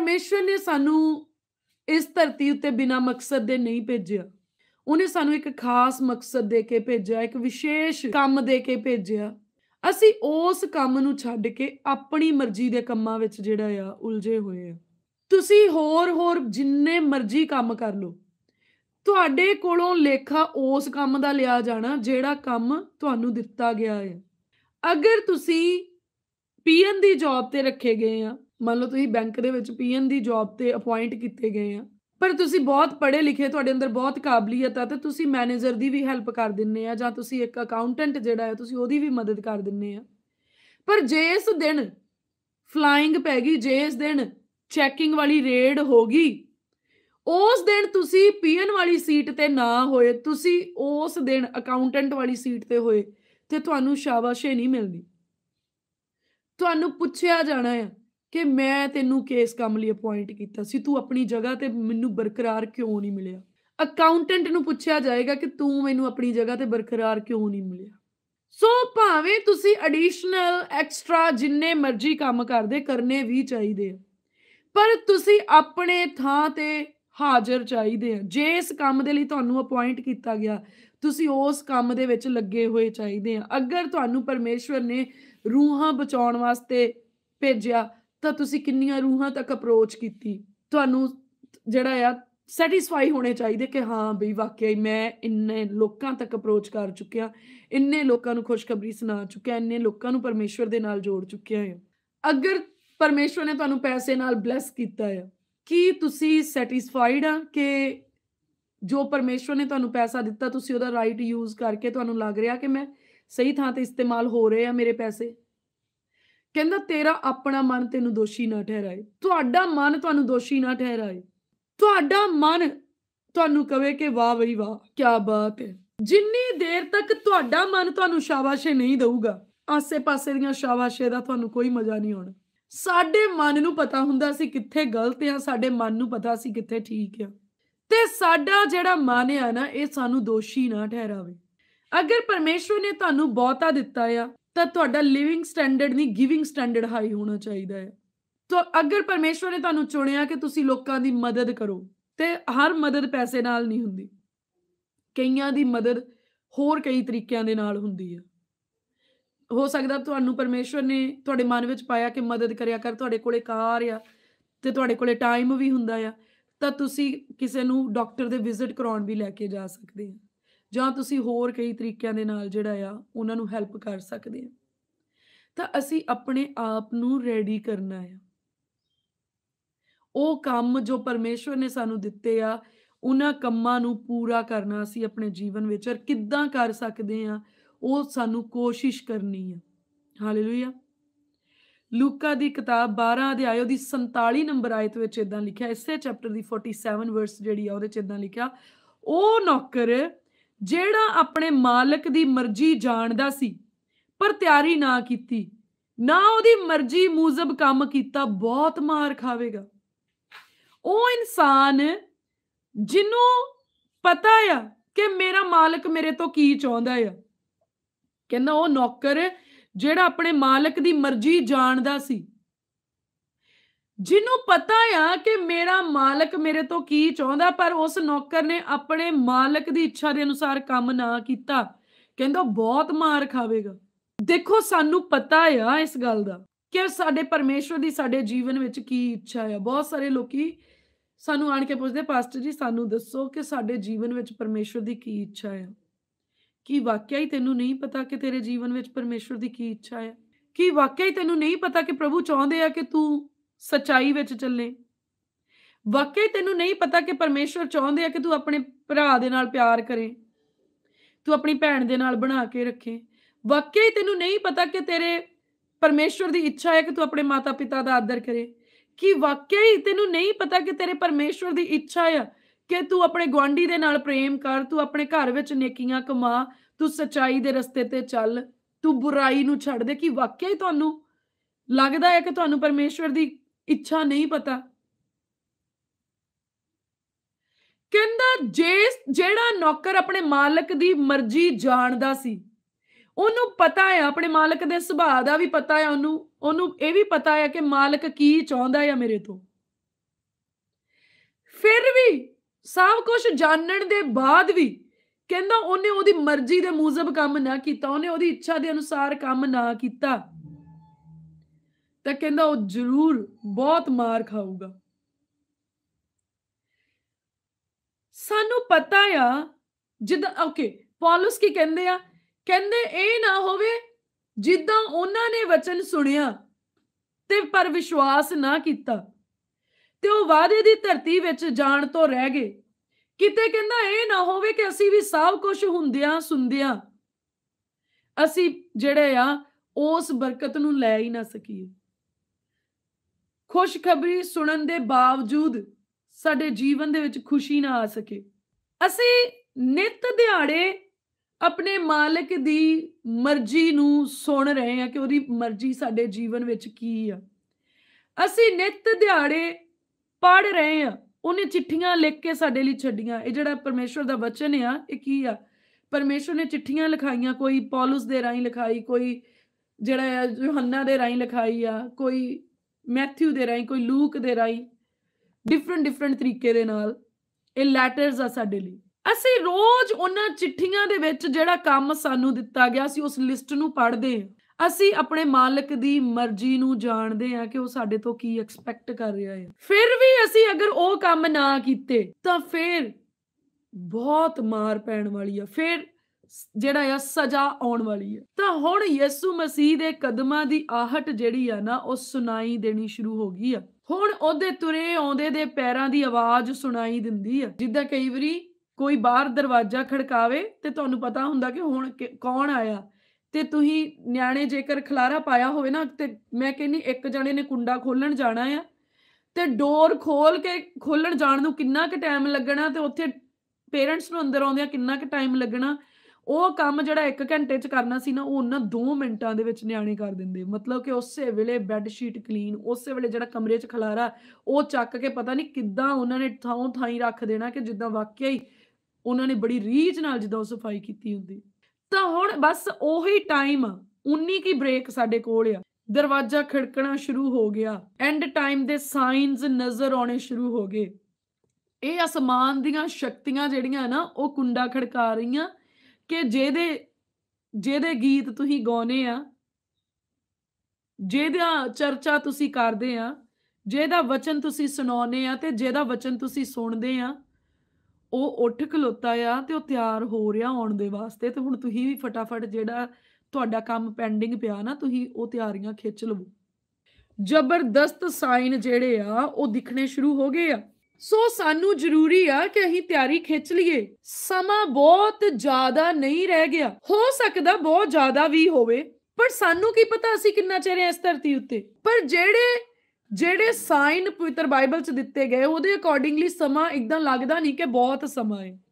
ਪਰਮੇਸ਼ਵਰ ਨੇ ਸਾਨੂੰ ਇਸ ਧਰਤੀ ਉੱਤੇ ਬਿਨਾ ਮਕਸਦ ਦੇ ਨਹੀਂ ਭੇਜਿਆ ਉਹਨੇ ਸਾਨੂੰ ਇੱਕ ਖਾਸ ਮਕਸਦ ਦੇ ਕੇ ਭੇਜਿਆ ਇੱਕ ਵਿਸ਼ੇਸ਼ ਕੰਮ ਦੇ ਕੇ ਭੇਜਿਆ ਅਸੀਂ ਉਸ ਕੰਮ ਨੂੰ ਛੱਡ ਕੇ ਆਪਣੀ ਮਰਜ਼ੀ ਦੇ ਕੰਮਾਂ ਵਿੱਚ ਜਿਹੜਾ ਆ ਉਲਝੇ ਹੋਏ ਆ ਤੁਸੀਂ ਹੋਰ ਹੋਰ ਜਿੰਨੇ ਮਰਜ਼ੀ ਕੰਮ ਕਰ ਲਓ ਤੁਹਾਡੇ ਕੋਲੋਂ ਲੇਖਾ ਉਸ ਕੰਮ ਦਾ ਲਿਆ ਜਾਣਾ ਜਿਹੜਾ ਕੰਮ ਤੁਹਾਨੂੰ ਦਿੱਤਾ ਗਿਆ ਹੈ ਅਗਰ ਤੁਸੀਂ ਪੀਐਨ ਦੀ ਜੌਬ ਤੇ ਰੱਖੇ ਗਏ ਆ ਮੰਨ ਲਓ ਤੁਸੀਂ ਬੈਂਕ ਦੇ ਵਿੱਚ ਪੀਐਨ ਦੀ ਜੌਬ ਤੇ ਅਪਾਇੰਟ ਕੀਤੇ ਗਏ ਆ ਪਰ ਤੁਸੀਂ ਬਹੁਤ ਪੜ੍ਹੇ ਲਿਖੇ ਤੁਹਾਡੇ ਅੰਦਰ ਬਹੁਤ ਕਾਬਲੀਅਤ ਆ ਤੇ ਤੁਸੀਂ ਮੈਨੇਜਰ ਦੀ ਵੀ ਹੈਲਪ ਕਰ ਦਿੰਨੇ ਆ ਜਾਂ ਤੁਸੀਂ ਇੱਕ ਅਕਾਊਂਟੈਂਟ ਜਿਹੜਾ ਆ ਤੁਸੀਂ ਉਹਦੀ ਵੀ ਮਦਦ ਕਰ ਦਿੰਨੇ ਆ ਪਰ ਜੇ ਇਸ ਦਿਨ ਫਲਾਈਂਗ ਪੈ ਗਈ ਜੇ ਇਸ ਦਿਨ ਚੈਕਿੰਗ ਵਾਲੀ ਰੇਡ ਹੋ ਗਈ ਉਸ ਦਿਨ ਤੁਸੀਂ ਪੀਐਨ ਵਾਲੀ ਸੀਟ ਤੇ ਨਾ ਹੋਏ ਤੁਸੀਂ ਉਸ ਦਿਨ ਅਕਾਊਂਟੈਂਟ ਵਾਲੀ ਸੀਟ ਤੇ ਹੋਏ ਤੇ ਤੁਹਾਨੂੰ ਸ਼ਾਬਾਸ਼ੇ ਨਹੀਂ ਮਿਲਦੀ ਤੁਹਾਨੂੰ ਪੁੱਛਿਆ ਜਾਣਾ ਹੈ ਕਿ ਮੈਂ ਤੈਨੂੰ ਕੇਸ ਕੰਮ ਲਈ ਅਪਾਇੰਟ ਕੀਤਾ ਸੀ ਤੂੰ ਆਪਣੀ ਜਗ੍ਹਾ ਤੇ ਮੈਨੂੰ ਬਰਕਰਾਰ ਕਿਉਂ ਨਹੀਂ ਮਿਲਿਆ ਅਕਾਊਂਟੈਂਟ ਨੂੰ ਪੁੱਛਿਆ ਜਾਏਗਾ ਕਿ ਤੂੰ ਮੈਨੂੰ ਆਪਣੀ ਜਗ੍ਹਾ ਤੇ ਬਰਕਰਾਰ ਕਿਉਂ ਨਹੀਂ ਮਿਲਿਆ ਸੋ ਭਾਵੇਂ ਤੁਸੀਂ ਐਡੀਸ਼ਨਲ ਐਕਸਟਰਾ ਜਿੰਨੇ ਮਰਜ਼ੀ ਕੰਮ ਕਰਦੇ ਕਰਨੇ ਵੀ ਚਾਹੀਦੇ ਆ ਪਰ ਤੁਸੀਂ ਆਪਣੇ ਥਾਂ ਤੇ ਹਾਜ਼ਰ ਚਾਹੀਦੇ ਆ ਜੇ ਇਸ ਕੰਮ ਦੇ ਲਈ ਤੁਹਾਨੂੰ ਅਪਾਇੰਟ ਕੀਤਾ ਗਿਆ ਤੁਸੀਂ ਉਸ ਕੰਮ ਦੇ ਵਿੱਚ ਲੱਗੇ ਹੋਏ ਚਾਹੀਦੇ ਆ ਅਗਰ ਤੁਹਾਨੂੰ ਪਰਮੇਸ਼ਵਰ ਨੇ ਰੂਹਾਂ ਬਚਾਉਣ ਵਾਸਤੇ ਭੇਜਿਆ ਤਾਂ ਤੁਸੀਂ ਕਿੰਨੀਆਂ ਰੂਹਾਂ ਤੱਕ ਅਪਰੋਚ ਕੀਤੀ ਤੁਹਾਨੂੰ ਜਿਹੜਾ ਆ ਸੈਟੀਸਫਾਈ ਹੋਣੇ ਚਾਹੀਦੇ ਕਿ ਹਾਂ ਬਈ ਵਾਕਿਆ ਮੈਂ ਇੰਨੇ ਲੋਕਾਂ ਤੱਕ ਅਪਰੋਚ ਕਰ ਚੁੱਕਿਆ ਇੰਨੇ ਲੋਕਾਂ ਨੂੰ ਖੁਸ਼ਖਬਰੀ ਸੁਣਾ ਚੁੱਕਿਆ ਇੰਨੇ ਲੋਕਾਂ ਨੂੰ ਪਰਮੇਸ਼ਵਰ ਦੇ ਨਾਲ ਜੋੜ ਚੁੱਕਿਆ ਹਾਂ ਅਗਰ ਪਰਮੇਸ਼ਵਰ ਨੇ ਤੁਹਾਨੂੰ ਪੈਸੇ ਨਾਲ ਬlesਸ ਕੀਤਾ ਹੈ ਕੀ ਤੁਸੀਂ ਸੈਟੀਸਫਾਈਡ ਆ ਕਿ ਜੋ ਪਰਮੇਸ਼ਵਰ ਨੇ ਤੁਹਾਨੂੰ ਪੈਸਾ ਦਿੱਤਾ ਤੁਸੀਂ ਉਹਦਾ ਰਾਈਟ ਯੂਜ਼ ਕਰਕੇ ਤੁਹਾਨੂੰ ਲੱਗ ਰਿਹਾ ਕਿ ਮੈਂ ਸਹੀ ਥਾਂ ਤੇ ਇਸਤੇਮਾਲ ਹੋ ਰਹੇ ਆ ਮੇਰੇ ਪੈਸੇ ਕਹਿੰਦਾ ਤੇਰਾ ਆਪਣਾ ਮਨ ਤੈਨੂੰ ਦੋਸ਼ੀ ਨਾ ਠਹਿਰਾਏ ਤੁਹਾਡਾ ਮਨ ਤੁਹਾਨੂੰ ਦੋਸ਼ੀ ਨਾ ਠਹਿਰਾਏ ਤੁਹਾਡਾ ਮਨ ਤੁਹਾਨੂੰ ਕਵੇ ਕਿ ਵਾਹ ਬਈ ਵਾਹ ਕੀ ਬਾਤ ਹੈ ਜਿੰਨੀ ਦੇਰ ਤੱਕ ਤੁਹਾਡਾ ਮਨ ਤੁਹਾਨੂੰ ਸ਼ਾਬਾਸ਼ੇ ਨਹੀਂ ਦੇਊਗਾ ਆਸੇ-ਪਾਸੇ ਦੀਆਂ ਸ਼ਾਬਾਸ਼ੇ ਦਾ ਤੁਹਾਨੂੰ ਕੋਈ ਮਜ਼ਾ ਨਹੀਂ ਆਉਣਾ ਸਾਡੇ ਮਨ ਨੂੰ ਪਤਾ ਹੁੰਦਾ ਸੀ ਕਿੱਥੇ ਗਲਤ ਆ ਸਾਡੇ ਮਨ ਨੂੰ ਪਤਾ ਸੀ ਕਿੱਥੇ ਠੀਕ ਆ ਤੇ ਸਾਡਾ ਜਿਹੜਾ ਮਨ ਆ ਨਾ ਇਹ ਸਾਨੂੰ ਦੋਸ਼ੀ ਨਾ ਠਹਿਰਾਵੇ ਅਗਰ ਪਰਮੇਸ਼ਵਰ ਨੇ ਤੁਹਾਨੂੰ ਬਹੁਤਾ ਦਿੱਤਾ ਆ ਤਾਂ ਤੁਹਾਡਾ ਲਿਵਿੰਗ ਸਟੈਂਡਰਡ ਨਹੀਂ ਗਿਵਿੰਗ ਸਟੈਂਡਰਡ ਹਾਈ ਹੋਣਾ ਚਾਹੀਦਾ ਹੈ ਤਾਂ ਅਗਰ ਪਰਮੇਸ਼ਵਰ ਨੇ ਤੁਹਾਨੂੰ ਚੁਣਿਆ ਕਿ ਤੁਸੀਂ ਲੋਕਾਂ ਦੀ ਮਦਦ ਕਰੋ ਤੇ ਹਰ ਮਦਦ ਪੈਸੇ ਨਾਲ ਨਹੀਂ ਹੁੰਦੀ ਕਈਆਂ ਦੀ ਮਦਦ ਹੋਰ ਕਈ ਤਰੀਕਿਆਂ ਦੇ ਨਾਲ ਹੁੰਦੀ ਹੈ ਹੋ ਸਕਦਾ ਤੁਹਾਨੂੰ ਪਰਮੇਸ਼ਵਰ ਨੇ ਤੁਹਾਡੇ ਮਨ ਵਿੱਚ ਪਾਇਆ ਕਿ ਮਦਦ ਕਰਿਆ ਕਰ ਤੁਹਾਡੇ ਕੋਲੇ ਕਾਰ ਆ ਤੇ ਤੁਹਾਡੇ ਕੋਲੇ ਟਾਈਮ ਵੀ ਹੁੰਦਾ ਆ ਤਾਂ ਤੁਸੀਂ ਕਿਸੇ ਨੂੰ ਡਾਕਟਰ ਦੇ ਵਿਜ਼ਿਟ ਕਰਾਉਣ ਵੀ ਲੈ ਕੇ ਜਾ ਸਕਦੇ ਹੋ ਜਾਂ ਤੁਸੀਂ ਹੋਰ ਕਈ ਤਰੀਕਿਆਂ ਦੇ ਨਾਲ ਜਿਹੜਾ ਆ ਉਹਨਾਂ ਨੂੰ ਹੈਲਪ ਕਰ ਸਕਦੇ ਆ ਤਾਂ ਅਸੀਂ ਆਪਣੇ ਆਪ ਨੂੰ ਰੈਡੀ ਕਰਨਾ ਆ ਉਹ ਕੰਮ ਜੋ ਪਰਮੇਸ਼ਵਰ ਨੇ ਸਾਨੂੰ ਦਿੱਤੇ ਆ ਉਹਨਾਂ ਕੰਮਾਂ ਨੂੰ ਪੂਰਾ ਕਰਨਾ ਅਸੀਂ ਆਪਣੇ ਜੀਵਨ ਵਿੱਚ ਔਰ ਕਿੱਦਾਂ ਕਰ ਸਕਦੇ ਆ ਉਹ ਸਾਨੂੰ ਕੋਸ਼ਿਸ਼ ਕਰਨੀ ਆ ਹਾਲੇਲੂਇਆ ਲੂਕਾ ਦੀ ਕਿਤਾਬ 12 ਅਧਿਆਇ ਉਹਦੀ 47 ਨੰਬਰ ਆਇਤ ਵਿੱਚ ਇਦਾਂ ਲਿਖਿਆ ਇਸੇ ਚੈਪਟਰ ਦੀ 47 ਵਰਸ ਜਿਹੜੀ ਆ ਉਹਦੇ ਚ ਇਦਾਂ ਲਿਖਿਆ ਉਹ ਨੌਕਰ ਜਿਹੜਾ ਆਪਣੇ ਮਾਲਕ ਦੀ ਮਰਜ਼ੀ ਜਾਣਦਾ ਸੀ ਪਰ ਤਿਆਰੀ ਨਾ ਕੀਤੀ ਨਾ ਉਹਦੀ ਮਰਜ਼ੀ ਮੂਜ਼ਬ ਕੰਮ ਕੀਤਾ ਬਹੁਤ ਮਾਰ ਖਾਵੇਗਾ ਉਹ ਇਨਸਾਨ ਜਿਹਨੂੰ ਪਤਾ ਆ ਕਿ ਮੇਰਾ ਮਾਲਕ ਮੇਰੇ ਤੋਂ ਕੀ ਚਾਹੁੰਦਾ ਆ ਕਹਿੰਦਾ ਉਹ ਨੌਕਰ ਜਿਹੜਾ ਆਪਣੇ ਮਾਲਕ ਦੀ ਮਰਜ਼ੀ ਜਾਣਦਾ ਸੀ ਜਿਹਨੂੰ ਪਤਾ ਆ ਕਿ ਮੇਰਾ ਮਾਲਕ ਮੇਰੇ ਤੋਂ ਕੀ ਚਾਹੁੰਦਾ ਪਰ ਉਸ ਨੌਕਰ ਨੇ ਆਪਣੇ ਮਾਲਕ ਦੀ ਇੱਛਾ ਦੇ ਅਨੁਸਾਰ ਕੰਮ ਨਾ ਕੀਤਾ ਕਹਿੰਦਾ ਬਹੁਤ ਮਾਰ ਖਾਵੇਗਾ ਦੇਖੋ ਸਾਨੂੰ ਪਤਾ ਆ ਇਸ ਗੱਲ ਦਾ ਕਿ ਸਾਡੇ ਪਰਮੇਸ਼ਵਰ ਦੀ ਸਾਡੇ ਜੀਵਨ ਵਿੱਚ ਕੀ ਇੱਛਾ ਆ ਬਹੁਤ ਸਾਰੇ ਲੋਕੀ ਸਾਨੂੰ ਆਣ ਕੇ ਪੁੱਛਦੇ ਪਾਸਟਰ ਜੀ ਸਾਨੂੰ ਦੱਸੋ ਕਿ ਸਾਡੇ ਜੀਵਨ ਵਿੱਚ ਪਰਮੇਸ਼ਵਰ ਦੀ ਕੀ ਇੱਛਾ ਆ ਕੀ ਵਾਕਿਆ ਹੀ ਤੈਨੂੰ ਨਹੀਂ ਪਤਾ ਕਿ ਤੇਰੇ ਜੀਵਨ ਵਿੱਚ ਪਰਮੇਸ਼ਵਰ ਦੀ ਕੀ ਇੱਛਾ ਆ ਕੀ ਵਾਕਿਆ ਹੀ ਤੈਨੂੰ ਨਹੀਂ ਪਤਾ ਕਿ ਪ੍ਰਭੂ ਚਾਹੁੰਦੇ ਆ ਕਿ ਤੂੰ ਸਚਾਈ ਵਿੱਚ ਚੱਲੇ ਵਾਕਈ ਤੈਨੂੰ ਨਹੀਂ ਪਤਾ ਕਿ ਪਰਮੇਸ਼ਵਰ ਚਾਹੁੰਦੇ ਆ ਕਿ ਤੂੰ ਆਪਣੇ ਭਰਾ ਦੇ ਨਾਲ ਪਿਆਰ ਕਰੇ ਤੂੰ ਆਪਣੀ ਭੈਣ ਦੇ ਨਾਲ ਬਣਾ ਕੇ ਰੱਖੇ ਵਾਕਈ ਤੈਨੂੰ ਨਹੀਂ ਪਤਾ ਕਿ ਤੇਰੇ ਪਰਮੇਸ਼ਵਰ ਦੀ ਇੱਛਾ ਹੈ ਕਿ ਤੂੰ ਆਪਣੇ ਮਾਤਾ-ਪਿਤਾ ਦਾ ਆਦਰ ਕਰੇ ਕਿ ਵਾਕਈ ਤੈਨੂੰ ਨਹੀਂ ਪਤਾ ਕਿ ਤੇਰੇ ਪਰਮੇਸ਼ਵਰ ਦੀ ਇੱਛਾ ਹੈ ਕਿ ਤੂੰ ਆਪਣੇ ਗਵਾਂਢੀ ਦੇ ਨਾਲ ਪ੍ਰੇਮ ਕਰ ਤੂੰ ਆਪਣੇ ਘਰ ਵਿੱਚ ਨੇਕੀਆਂ ਕਮਾ ਤੂੰ ਸਚਾਈ ਦੇ ਰਸਤੇ ਤੇ ਚੱਲ ਤੂੰ ਬੁਰਾਈ ਨੂੰ ਛੱਡ ਦੇ ਕਿ ਵਾਕਈ ਤੁਹਾਨੂੰ ਲੱਗਦਾ ਹੈ ਕਿ ਤੁਹਾਨੂੰ ਪਰਮੇਸ਼ਵਰ ਦੀ ਇੱਛਾ ਨਹੀਂ ਪਤਾ ਕਹਿੰਦਾ ਜੇ ਜਿਹੜਾ ਨੌਕਰ ਆਪਣੇ ਮਾਲਕ ਦੀ ਮਰਜ਼ੀ ਜਾਣਦਾ ਸੀ ਉਹਨੂੰ ਪਤਾ ਹੈ ਆਪਣੇ ਮਾਲਕ ਦੇ ਸੁਭਾਅ ਦਾ ਵੀ ਪਤਾ ਹੈ ਉਹਨੂੰ ਉਹਨੂੰ ਇਹ ਵੀ ਪਤਾ ਹੈ ਕਿ ਮਾਲਕ ਕੀ ਚਾਹੁੰਦਾ ਹੈ ਮੇਰੇ ਤੋਂ ਫਿਰ ਵੀ ਸਭ ਕੁਝ ਜਾਣਨ ਦੇ ਬਾਅਦ ਵੀ ਕਹਿੰਦਾ ਉਹਨੇ ਉਹਦੀ ਮਰਜ਼ੀ ਦੇ ਮੁਜਬ ਕੰਮ ਨਾ ਕੀਤਾ ਉਹਨੇ ਉਹਦੀ ਇੱਛਾ ਦੇ ਅਨੁਸਾਰ ਕੰਮ ਨਾ ਕੀਤਾ ਤਾਂ ਕਹਿੰਦਾ ਉਹ ਜ਼ਰੂਰ ਬਹੁਤ ਮਾਰ ਖਾਊਗਾ ਸਾਨੂੰ ਪਤਾ ਆ ਜਿੱਦ ਓਕੇ ਪੌਲਸ ਕੀ ਕਹਿੰਦੇ ਆ ਕਹਿੰਦੇ ਇਹ ਨਾ ਹੋਵੇ ਜਿੱਦਾਂ ਉਹਨਾਂ ਨੇ ਵਚਨ ਸੁਣਿਆ ਤੇ ਪਰ ਵਿਸ਼ਵਾਸ ਨਾ ਕੀਤਾ ਤੇ ਉਹ ਵਾਅਦੇ ਦੀ ਧਰਤੀ ਵਿੱਚ ਜਾਣ ਤੋਂ ਰਹਿ ਗਏ ਕਿਤੇ ਕਹਿੰਦਾ ਇਹ ਨਾ ਹੋਵੇ ਕਿ ਅਸੀਂ ਵੀ ਸਭ ਕੁਝ ਹੁੰਦਿਆਂ ਸੁਣਦਿਆਂ ਅਸੀਂ ਜਿਹੜੇ ਆ ਉਸ ਬਰਕਤ ਨੂੰ ਲੈ ਹੀ ਨਾ ਸਕੀਏ ਖੁਸ਼ਖਬਰੀ ਸੁਣਨ ਦੇ ਬਾਵਜੂਦ ਸਾਡੇ ਜੀਵਨ ਦੇ ਵਿੱਚ ਖੁਸ਼ੀ ਨਾ ਆ ਸਕੇ ਅਸੀਂ ਨਿਤ ਦਿਹਾੜੇ ਆਪਣੇ ਮਾਲਕ ਦੀ ਮਰਜ਼ੀ ਨੂੰ ਸੁਣ ਰਹੇ ਹਾਂ ਕਿ ਉਹਦੀ ਮਰਜ਼ੀ ਸਾਡੇ ਜੀਵਨ ਵਿੱਚ ਕੀ ਆ ਅਸੀਂ ਨਿਤ ਦਿਹਾੜੇ ਪੜ ਰਹੇ ਹਾਂ ਉਹਨੇ ਚਿੱਠੀਆਂ ਲਿਖ ਕੇ ਸਾਡੇ ਲਈ ਛੱਡੀਆਂ ਇਹ ਜਿਹੜਾ ਪਰਮੇਸ਼ਵਰ ਦਾ ਵਚਨ ਆ ਇਹ ਕੀ ਆ ਪਰਮੇਸ਼ਵਰ ਨੇ ਚਿੱਠੀਆਂ ਲਿਖਾਈਆਂ ਕੋਈ ਪੌਲਸ ਦੇ ਰਾਹੀਂ ਲਿਖਾਈ ਕੋਈ ਜਿਹੜਾ ਯੋਹੰਨਾ ਦੇ ਰਾਹੀਂ ਲਿਖਾਈ ਆ ਕੋਈ ਮੈਥਿਊ ਦੇ ਰਾਈ ਕੋਈ ਲੂਕ ਦੇ ਰਾਈ ਡਿਫਰੈਂਟ ਡਿਫਰੈਂਟ ਤਰੀਕੇ ਦੇ ਨਾਲ ਇਹ ਲੈਟਰਸ ਆ ਸਾਡੇ ਲਈ ਅਸੀਂ ਰੋਜ਼ ਉਹਨਾਂ ਚਿੱਠੀਆਂ ਦੇ ਵਿੱਚ ਜਿਹੜਾ ਕੰਮ ਸਾਨੂੰ ਦਿੱਤਾ ਗਿਆ ਸੀ ਉਸ ਲਿਸਟ ਨੂੰ ਪੜ੍ਹਦੇ ਹਾਂ ਅਸੀਂ ਆਪਣੇ ਮਾਲਕ ਦੀ ਮਰਜ਼ੀ ਨੂੰ ਜਾਣਦੇ ਹਾਂ ਕਿ ਉਹ ਸਾਡੇ ਤੋਂ ਕੀ ਐਕਸਪੈਕਟ ਕਰ ਰਿਹਾ ਹੈ ਫਿਰ ਵੀ ਅਸੀਂ ਅਗਰ ਉਹ ਕੰਮ ਨਾ ਕੀਤੇ ਤਾਂ ਫਿਰ ਬਹੁਤ ਮਾਰ ਪੈਣ ਵਾਲੀ ਆ ਫਿਰ ਜਿਹੜਾ ਆ ਸਜ਼ਾ ਆਉਣ ਵਾਲੀ ਹੈ ਤਾਂ ਹੁਣ ਯਿਸੂ ਮਸੀਹ ਦੇ ਕਦਮਾਂ ਦੀ ਆਹਟ ਜਿਹੜੀ ਆ ਨਾ ਉਹ ਸੁਣਾਈ ਦੇਣੀ ਸ਼ੁਰੂ ਹੋ ਗਈ ਆ ਹੁਣ ਉਹਦੇ ਤੁਰੇ ਆਉਂਦੇ ਦੇ ਪੈਰਾਂ ਦੀ ਆਵਾਜ਼ ਸੁਣਾਈ ਦਿੰਦੀ ਆ ਜਿੱਦਾਂ ਕਈ ਵਾਰੀ ਕੋਈ ਬਾਹਰ ਦਰਵਾਜ਼ਾ ਖੜਕਾਵੇ ਤੇ ਤੁਹਾਨੂੰ ਪਤਾ ਹੁੰਦਾ ਕਿ ਹੁਣ ਕੌਣ ਆਇਆ ਤੇ ਤੁਸੀਂ ਨਿਆਣੇ ਜੇਕਰ ਖਲਾਰਾ ਪਾਇਆ ਹੋਵੇ ਨਾ ਤੇ ਮੈਂ ਕਹਿੰਨੀ ਇੱਕ ਜਣੇ ਨੇ ਕੁੰਡਾ ਖੋਲਣ ਜਾਣਾ ਆ ਤੇ ਡੋਰ ਖੋਲ ਕੇ ਖੋਲਣ ਜਾਣ ਨੂੰ ਕਿੰਨਾ ਕੁ ਟਾਈਮ ਲੱਗਣਾ ਤੇ ਉੱਥੇ ਪੇਰੈਂਟਸ ਨੂੰ ਅੰਦਰ ਆਉਂਦਿਆਂ ਕਿੰਨਾ ਕੁ ਟਾਈਮ ਲੱਗਣਾ ਉਹ ਕੰਮ ਜਿਹੜਾ 1 ਘੰਟੇ ਚ ਕਰਨਾ ਸੀ ਨਾ ਉਹ ਉਹਨਾਂ 2 ਮਿੰਟਾਂ ਦੇ ਵਿੱਚ ਨਿਆਣੇ ਕਰ ਦਿੰਦੇ ਮਤਲਬ ਕਿ ਉਸੇ ਵੇਲੇ ਬੈੱਡ ਸ਼ੀਟ ਕਲੀਨ ਉਸੇ ਵੇਲੇ ਜਿਹੜਾ ਕਮਰੇ ਚ ਖਲਾਰਾ ਉਹ ਚੱਕ ਕੇ ਪਤਾ ਨਹੀਂ ਕਿੱਦਾਂ ਉਹਨਾਂ ਨੇ ਥਾਂ ਥਾਈ ਰੱਖ ਦੇਣਾ ਕਿ ਜਿੱਦਾਂ ਵਾਕਿਆ ਹੀ ਉਹਨਾਂ ਨੇ ਬੜੀ ਰੀਚ ਨਾਲ ਜਿੱਦਾਂ ਸਫਾਈ ਕੀਤੀ ਹੁੰਦੀ ਤਾਂ ਹੁਣ ਬਸ ਉਹੀ ਟਾਈਮ 19 ਕੀ ਬ੍ਰੇਕ ਸਾਡੇ ਕੋਲ ਆ ਦਰਵਾਜ਼ਾ ਖੜਕਣਾ ਸ਼ੁਰੂ ਹੋ ਗਿਆ ਐਂਡ ਟਾਈਮ ਦੇ ਸਾਈਨਸ ਨਜ਼ਰ ਆਉਣੇ ਸ਼ੁਰੂ ਹੋ ਗਏ ਇਹ ਅਸਮਾਨ ਦੀਆਂ ਸ਼ਕਤੀਆਂ ਜਿਹੜੀਆਂ ਨਾ ਉਹ ਕੁੰਡਾ ਖੜਕਾ ਰਹੀਆਂ ਕਿ ਜਿਹਦੇ ਜਿਹਦੇ ਗੀਤ ਤੁਸੀਂ ਗਾਉਨੇ ਆ ਜਿਹਦਾ ਚਰਚਾ ਤੁਸੀਂ ਕਰਦੇ ਆ ਜਿਹਦਾ ਵਚਨ ਤੁਸੀਂ ਸੁਣਾਉਨੇ ਆ ਤੇ ਜਿਹਦਾ ਵਚਨ ਤੁਸੀਂ ਸੁਣਦੇ ਆ ਉਹ ਉੱਠ ਖਲੋਤਾ ਆ ਤੇ ਉਹ ਤਿਆਰ ਹੋ ਰਿਹਾ ਆਉਣ ਦੇ ਵਾਸਤੇ ਤੇ ਹੁਣ ਤੁਸੀਂ ਵੀ ਫਟਾਫਟ ਜਿਹੜਾ ਤੁਹਾਡਾ ਕੰਮ ਪੈਂਡਿੰਗ ਪਿਆ ਨਾ ਤੁਸੀਂ ਉਹ ਤਿਆਰੀਆਂ ਖਿੱਚ ਲਵੋ ਜ਼ਬਰਦਸਤ ਸਾਈਨ ਜਿਹੜੇ ਆ ਉਹ ਦਿਖਣੇ ਸ਼ੁਰੂ ਹੋ ਗਏ ਆ ਸੋ ਸਾਨੂੰ ਜ਼ਰੂਰੀ ਆ ਕਿ ਅਸੀਂ ਤਿਆਰੀ ਖਿੱਚ ਲਈਏ ਸਮਾਂ ਬਹੁਤ ਜ਼ਿਆਦਾ ਨਹੀਂ ਰਹਿ ਗਿਆ ਹੋ ਸਕਦਾ ਬਹੁਤ ਜ਼ਿਆਦਾ ਵੀ ਹੋਵੇ ਪਰ ਸਾਨੂੰ ਕੀ ਪਤਾ ਅਸੀਂ ਕਿੰਨਾ ਚਿਰ ਇਸ ਧਰਤੀ ਉੱਤੇ ਪਰ ਜਿਹੜੇ ਜਿਹੜੇ ਸਾਈਨ ਪਵਿੱਤਰ ਬਾਈਬਲ 'ਚ ਦਿੱਤੇ ਗਏ ਉਹਦੇ ਅਕੋਰਡਿੰਗਲੀ ਸਮਾਂ ਇਦਾਂ ਲੱਗਦਾ ਨਹੀਂ ਕਿ ਬਹੁਤ ਸਮਾਂ ਹੈ